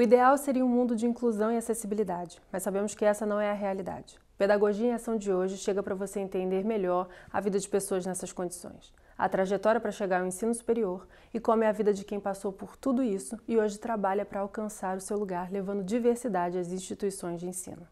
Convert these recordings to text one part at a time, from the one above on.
O ideal seria um mundo de inclusão e acessibilidade, mas sabemos que essa não é a realidade. Pedagogia em Ação de hoje chega para você entender melhor a vida de pessoas nessas condições, a trajetória para chegar ao ensino superior e como é a vida de quem passou por tudo isso e hoje trabalha para alcançar o seu lugar, levando diversidade às instituições de ensino.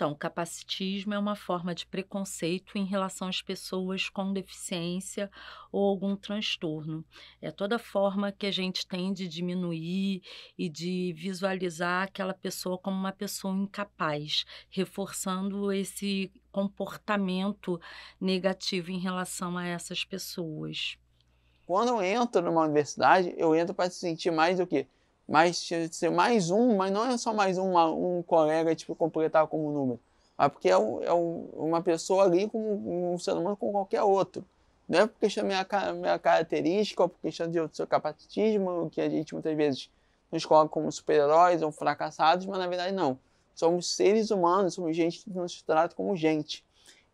Então, capacitismo é uma forma de preconceito em relação às pessoas com deficiência ou algum transtorno. É toda forma que a gente tem de diminuir e de visualizar aquela pessoa como uma pessoa incapaz, reforçando esse comportamento negativo em relação a essas pessoas. Quando eu entro numa universidade, eu entro para se sentir mais do que mas ser mais um, mas não é só mais um, um colega tipo, completar como número. Mas é porque é, um, é um, uma pessoa ali como um ser humano com qualquer outro. Não é por questão de minha, minha característica, ou por questão de seu capacitismo, que a gente muitas vezes nos coloca como super-heróis ou fracassados, mas na verdade não. Somos seres humanos, somos gente que nos trata como gente.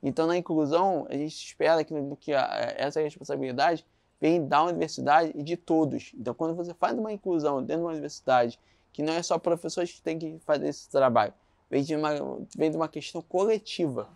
Então, na inclusão, a gente espera que, que a, essa responsabilidade vem da universidade e de todos. Então, quando você faz uma inclusão dentro de uma universidade, que não é só professores que têm que fazer esse trabalho, vem de uma, vem de uma questão coletiva.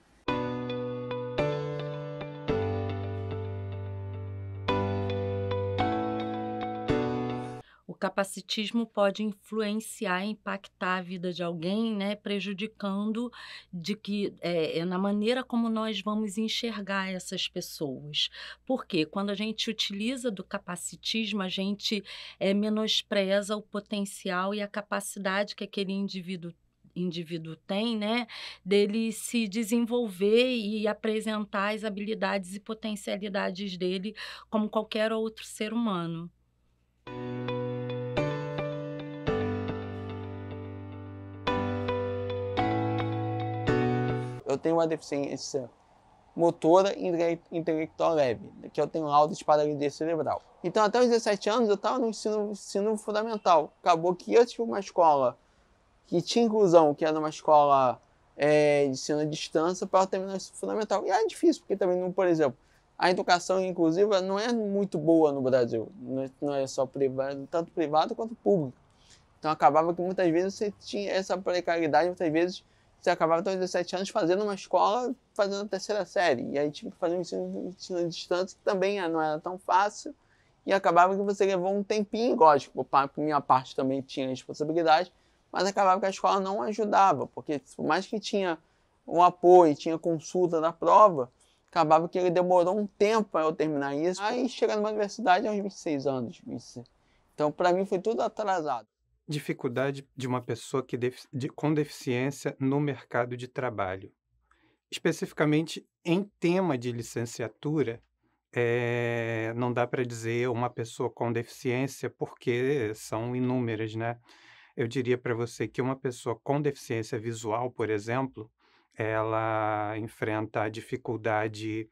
capacitismo pode influenciar, impactar a vida de alguém, né, prejudicando de que é, é na maneira como nós vamos enxergar essas pessoas. Porque quando a gente utiliza do capacitismo, a gente é, menospreza o potencial e a capacidade que aquele indivíduo indivíduo tem, né, dele se desenvolver e apresentar as habilidades e potencialidades dele como qualquer outro ser humano. eu tenho uma deficiência motora intelectual leve, que eu tenho laudo de paralisia cerebral. Então, até os 17 anos, eu estava no ensino, ensino, fundamental. Acabou que eu tive uma escola que tinha inclusão, que era uma escola é, de ensino à distância, para terminar o ensino fundamental. E era difícil, porque também, por exemplo, a educação inclusiva não é muito boa no Brasil. Não é, é só privado, tanto privado quanto público. Então, acabava que muitas vezes você tinha essa precariedade, muitas vezes você acabava com os 17 anos fazendo uma escola, fazendo a terceira série. E aí tive que fazer um ensino, ensino à distância, que também não era tão fácil. E acabava que você levou um tempinho, lógico, por minha parte também tinha responsabilidade, mas acabava que a escola não ajudava, porque por mais que tinha um apoio, tinha consulta da prova, acabava que ele demorou um tempo para eu terminar isso. Aí chega na universidade aos 26 anos. Então, para mim, foi tudo atrasado dificuldade de uma pessoa que defi de, com deficiência no mercado de trabalho. Especificamente em tema de licenciatura, é, não dá para dizer uma pessoa com deficiência, porque são inúmeras, né? Eu diria para você que uma pessoa com deficiência visual, por exemplo, ela enfrenta a dificuldade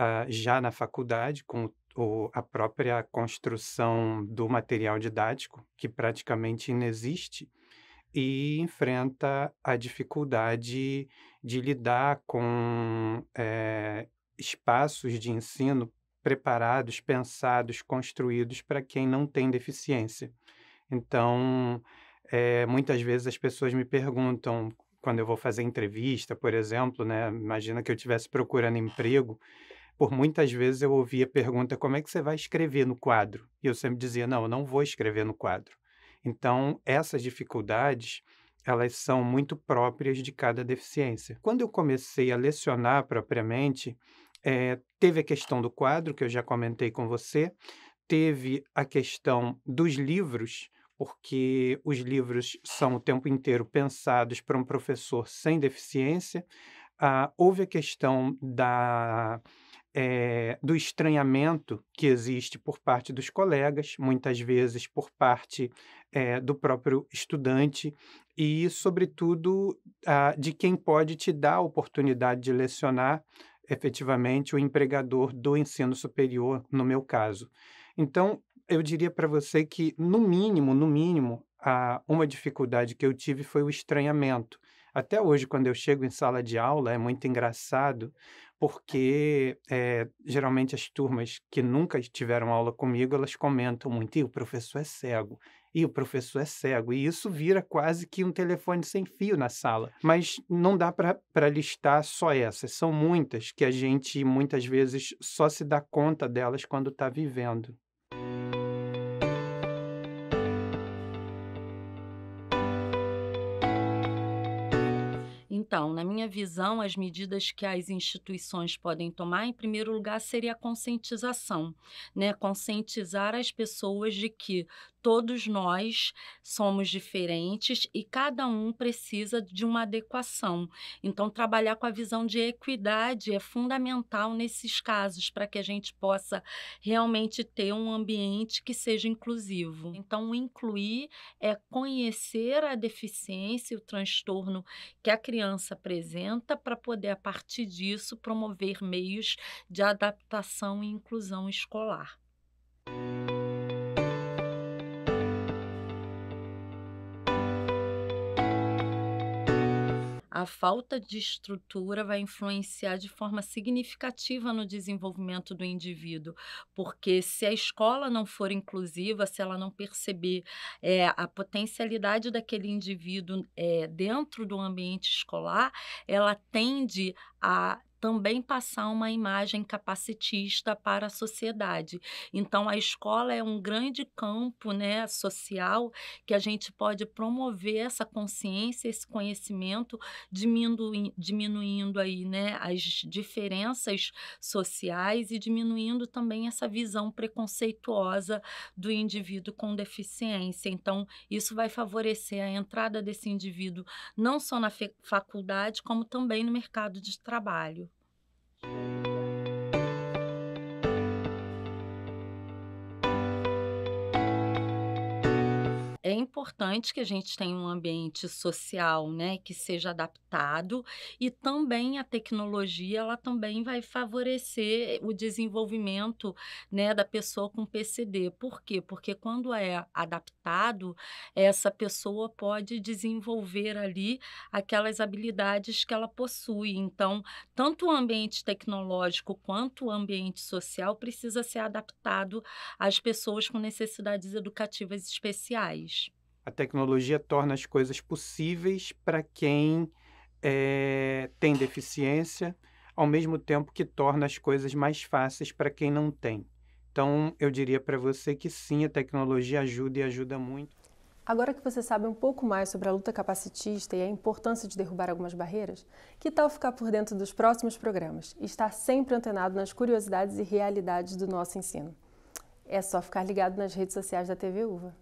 uh, já na faculdade, com o o, a própria construção do material didático, que praticamente inexiste, e enfrenta a dificuldade de lidar com é, espaços de ensino preparados, pensados, construídos para quem não tem deficiência. Então, é, muitas vezes as pessoas me perguntam, quando eu vou fazer entrevista, por exemplo, né? imagina que eu estivesse procurando emprego por muitas vezes eu ouvia a pergunta: como é que você vai escrever no quadro? E eu sempre dizia: não, eu não vou escrever no quadro. Então, essas dificuldades, elas são muito próprias de cada deficiência. Quando eu comecei a lecionar propriamente, é, teve a questão do quadro, que eu já comentei com você, teve a questão dos livros, porque os livros são o tempo inteiro pensados para um professor sem deficiência. Ah, houve a questão da é, do estranhamento que existe por parte dos colegas, muitas vezes por parte é, do próprio estudante e, sobretudo, a, de quem pode te dar a oportunidade de lecionar efetivamente o empregador do ensino superior, no meu caso. Então, eu diria para você que, no mínimo, no mínimo, a, uma dificuldade que eu tive foi o estranhamento. Até hoje, quando eu chego em sala de aula, é muito engraçado, porque é, geralmente as turmas que nunca tiveram aula comigo, elas comentam muito, e o professor é cego, e o professor é cego, e isso vira quase que um telefone sem fio na sala. Mas não dá para listar só essas, são muitas que a gente muitas vezes só se dá conta delas quando está vivendo. Então, na minha visão, as medidas que as instituições podem tomar, em primeiro lugar, seria a conscientização, né? Conscientizar as pessoas de que todos nós somos diferentes e cada um precisa de uma adequação. Então, trabalhar com a visão de equidade é fundamental nesses casos para que a gente possa realmente ter um ambiente que seja inclusivo. Então, incluir é conhecer a deficiência e o transtorno que a criança apresenta para poder, a partir disso, promover meios de adaptação e inclusão escolar. a falta de estrutura vai influenciar de forma significativa no desenvolvimento do indivíduo, porque se a escola não for inclusiva, se ela não perceber é, a potencialidade daquele indivíduo é, dentro do ambiente escolar, ela tende a também passar uma imagem capacitista para a sociedade. Então, a escola é um grande campo né, social que a gente pode promover essa consciência, esse conhecimento, diminuindo, diminuindo aí, né, as diferenças sociais e diminuindo também essa visão preconceituosa do indivíduo com deficiência. Então, isso vai favorecer a entrada desse indivíduo não só na faculdade, como também no mercado de trabalho. Thank you. é importante que a gente tenha um ambiente social, né, que seja adaptado e também a tecnologia, ela também vai favorecer o desenvolvimento, né, da pessoa com PCD. Por quê? Porque quando é adaptado, essa pessoa pode desenvolver ali aquelas habilidades que ela possui. Então, tanto o ambiente tecnológico quanto o ambiente social precisa ser adaptado às pessoas com necessidades educativas especiais. A tecnologia torna as coisas possíveis para quem é, tem deficiência, ao mesmo tempo que torna as coisas mais fáceis para quem não tem. Então, eu diria para você que sim, a tecnologia ajuda e ajuda muito. Agora que você sabe um pouco mais sobre a luta capacitista e a importância de derrubar algumas barreiras, que tal ficar por dentro dos próximos programas e estar sempre antenado nas curiosidades e realidades do nosso ensino? É só ficar ligado nas redes sociais da TV Uva.